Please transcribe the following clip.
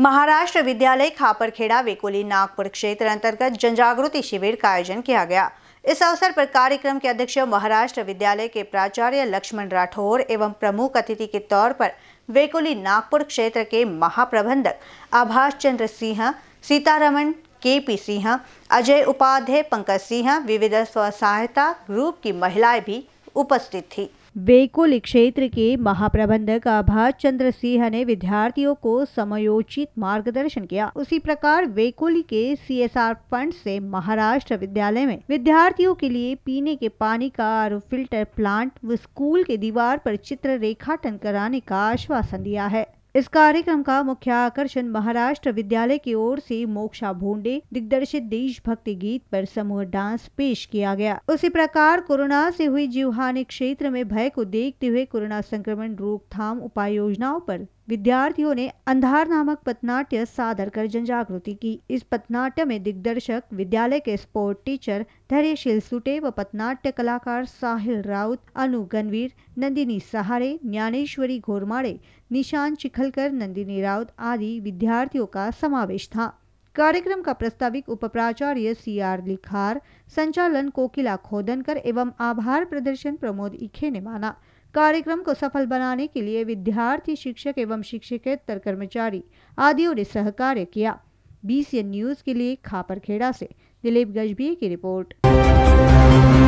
महाराष्ट्र विद्यालय खापरखेड़ा वेकोली नागपुर क्षेत्र अंतर्गत जनजागृति शिविर का आयोजन किया गया इस अवसर पर कार्यक्रम के अध्यक्ष महाराष्ट्र विद्यालय के प्राचार्य लक्ष्मण राठौर एवं प्रमुख अतिथि के तौर पर वेकोली नागपुर क्षेत्र के महाप्रबंधक आभाष चंद्र सिंह सीतारमन के पी सिंह अजय उपाध्याय पंकज सिंह विविध स्व सहायता ग्रुप की महिलाएं भी उपस्थित थी बेकुल क्षेत्र के महाप्रबंधक आभाष चंद्र सिंह ने विद्यार्थियों को समयोचित मार्गदर्शन किया उसी प्रकार वेकोली के आर फंड से महाराष्ट्र विद्यालय में विद्यार्थियों के लिए पीने के पानी का आर फिल्टर प्लांट व स्कूल के दीवार पर चित्र रेखाटन कराने का आश्वासन दिया है इस कार्यक्रम का मुख्य आकर्षण महाराष्ट्र विद्यालय की ओर से मोक्षा भोंडे दिग्दर्शित देशभक्ति गीत पर समूह डांस पेश किया गया उसी प्रकार कोरोना से हुई जीवहानि क्षेत्र में भय को देखते हुए कोरोना संक्रमण रोकथाम उपाय योजनाओं पर विद्यार्थियों ने अंधार नामक पथनाट्य सादर कर जनजागृति की इस पथनाट्य में दिग्दर्शक विद्यालय के स्पोर्ट टीचर धैर्यशील सुटे व पथनाट्य कलाकार साहिल राउत अनु गणवीर नंदिनी सहारे ज्ञानेश्वरी घोरमाड़े निशान चिखलकर नंदिनी राउत आदि विद्यार्थियों का समावेश था कार्यक्रम का प्रस्ताविक उप प्राचार्य सी आर लिखार संचालन कोकिला खोदनकर एवं आभार प्रदर्शन प्रमोद इखे ने माना कार्यक्रम को सफल बनाने के लिए विद्यार्थी शिक्षक एवं शिक्षकेतर कर्मचारी आदियों ने सहकार्य किया बीसीएन न्यूज के लिए खापरखेड़ा से दिलीप गजबी की रिपोर्ट